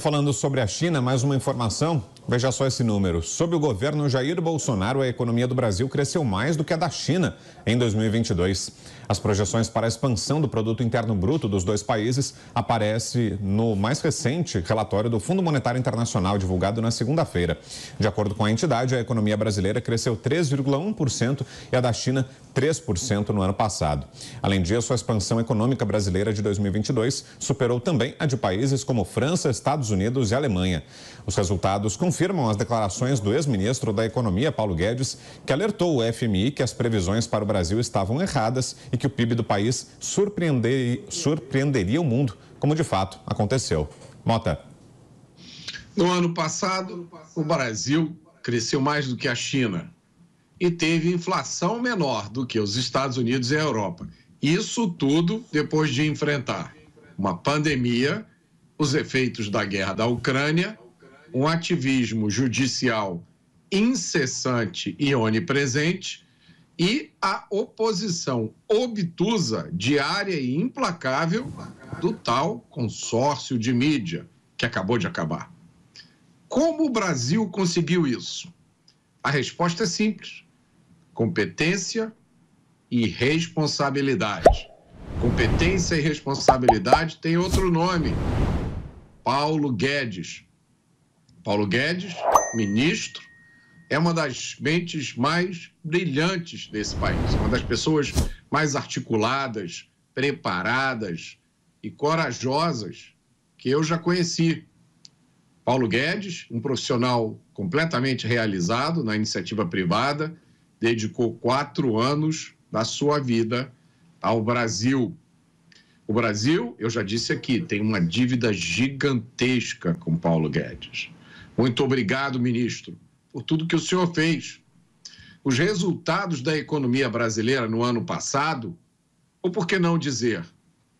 Falando sobre a China, mais uma informação. Veja só esse número. Sob o governo Jair Bolsonaro, a economia do Brasil cresceu mais do que a da China em 2022. As projeções para a expansão do produto interno bruto dos dois países aparece no mais recente relatório do Fundo Monetário Internacional divulgado na segunda-feira. De acordo com a entidade, a economia brasileira cresceu 3,1% e a da China 3% no ano passado. Além disso, a expansão econômica brasileira de 2022 superou também a de países como França, Estados Unidos e Alemanha. Os resultados com confirmam as declarações do ex-ministro da Economia, Paulo Guedes, que alertou o FMI que as previsões para o Brasil estavam erradas e que o PIB do país surpreender, surpreenderia o mundo, como de fato aconteceu. Mota. No ano passado, o Brasil cresceu mais do que a China e teve inflação menor do que os Estados Unidos e a Europa. Isso tudo depois de enfrentar uma pandemia, os efeitos da guerra da Ucrânia um ativismo judicial incessante e onipresente e a oposição obtusa, diária e implacável do tal consórcio de mídia que acabou de acabar. Como o Brasil conseguiu isso? A resposta é simples: competência e responsabilidade. Competência e responsabilidade tem outro nome. Paulo Guedes, Paulo Guedes, ministro, é uma das mentes mais brilhantes desse país, uma das pessoas mais articuladas, preparadas e corajosas que eu já conheci. Paulo Guedes, um profissional completamente realizado na iniciativa privada, dedicou quatro anos da sua vida ao Brasil. O Brasil, eu já disse aqui, tem uma dívida gigantesca com Paulo Guedes. Muito obrigado, ministro, por tudo que o senhor fez. Os resultados da economia brasileira no ano passado, ou por que não dizer,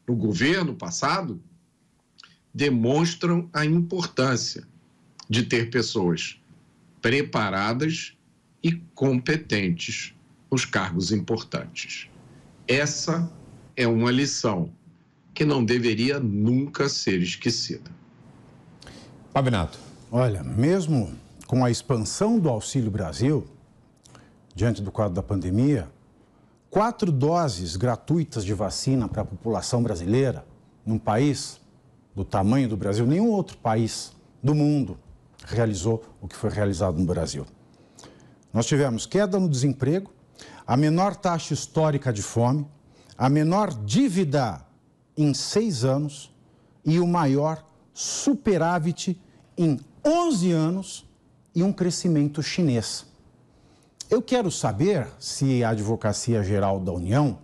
no governo passado, demonstram a importância de ter pessoas preparadas e competentes nos cargos importantes. Essa é uma lição que não deveria nunca ser esquecida. Fabinato. Olha, mesmo com a expansão do Auxílio Brasil, diante do quadro da pandemia, quatro doses gratuitas de vacina para a população brasileira, num país do tamanho do Brasil, nenhum outro país do mundo realizou o que foi realizado no Brasil. Nós tivemos queda no desemprego, a menor taxa histórica de fome, a menor dívida em seis anos e o maior superávit em 11 anos e um crescimento chinês. Eu quero saber se a Advocacia Geral da União,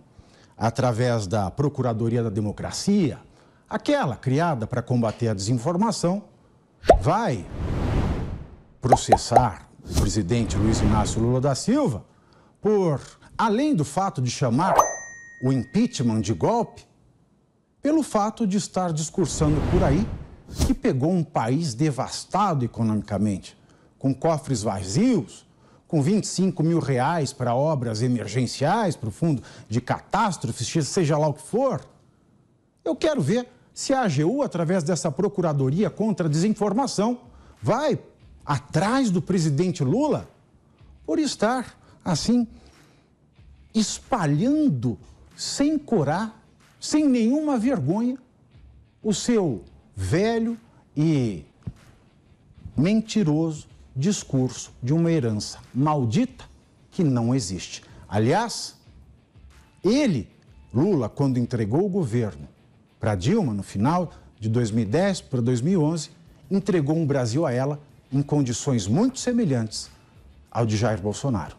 através da Procuradoria da Democracia, aquela criada para combater a desinformação, vai processar o presidente Luiz Inácio Lula da Silva por, além do fato de chamar o impeachment de golpe, pelo fato de estar discursando por aí que pegou um país devastado economicamente, com cofres vazios, com 25 mil reais para obras emergenciais, para o fundo de catástrofes, seja lá o que for. Eu quero ver se a AGU, através dessa Procuradoria contra a Desinformação, vai atrás do presidente Lula por estar, assim, espalhando sem corar, sem nenhuma vergonha, o seu velho e mentiroso discurso de uma herança maldita que não existe. Aliás, ele, Lula, quando entregou o governo para Dilma no final de 2010 para 2011, entregou um Brasil a ela em condições muito semelhantes ao de Jair Bolsonaro.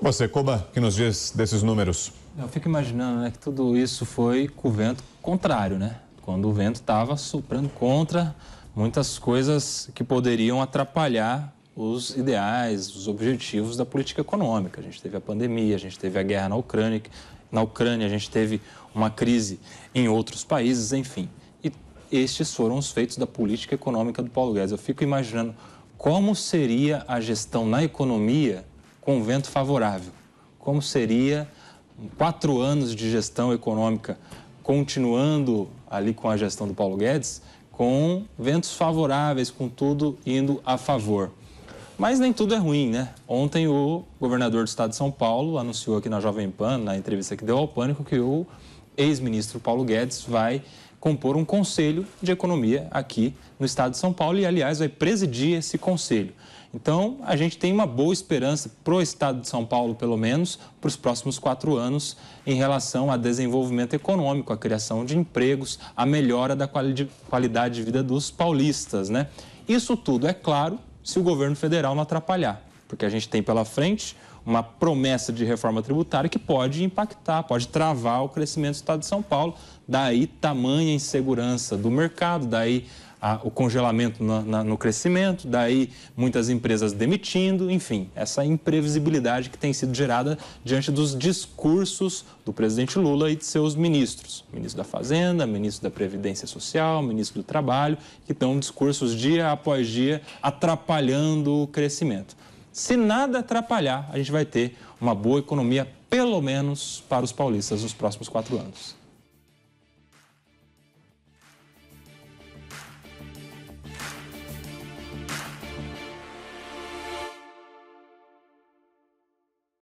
Você, Cuba, que nos diz desses números? Eu fico imaginando né, que tudo isso foi com o vento contrário, né? quando o vento estava soprando contra muitas coisas que poderiam atrapalhar os ideais, os objetivos da política econômica. A gente teve a pandemia, a gente teve a guerra na Ucrânia, na Ucrânia a gente teve uma crise em outros países, enfim. E estes foram os feitos da política econômica do Paulo Guedes. Eu fico imaginando como seria a gestão na economia com o vento favorável. Como seria quatro anos de gestão econômica continuando ali com a gestão do Paulo Guedes, com ventos favoráveis, com tudo indo a favor. Mas nem tudo é ruim, né? Ontem o governador do estado de São Paulo anunciou aqui na Jovem Pan, na entrevista que deu ao Pânico, que o ex-ministro Paulo Guedes vai compor um conselho de economia aqui no estado de São Paulo e, aliás, vai presidir esse conselho. Então, a gente tem uma boa esperança para o estado de São Paulo, pelo menos, para os próximos quatro anos, em relação a desenvolvimento econômico, a criação de empregos, a melhora da quali qualidade de vida dos paulistas, né? Isso tudo, é claro, se o governo federal não atrapalhar, porque a gente tem pela frente uma promessa de reforma tributária que pode impactar, pode travar o crescimento do Estado de São Paulo. Daí tamanha insegurança do mercado, daí a, o congelamento na, na, no crescimento, daí muitas empresas demitindo, enfim, essa imprevisibilidade que tem sido gerada diante dos discursos do presidente Lula e de seus ministros, ministro da Fazenda, ministro da Previdência Social, ministro do Trabalho, que estão discursos dia após dia atrapalhando o crescimento. Se nada atrapalhar, a gente vai ter uma boa economia, pelo menos para os paulistas, nos próximos quatro anos.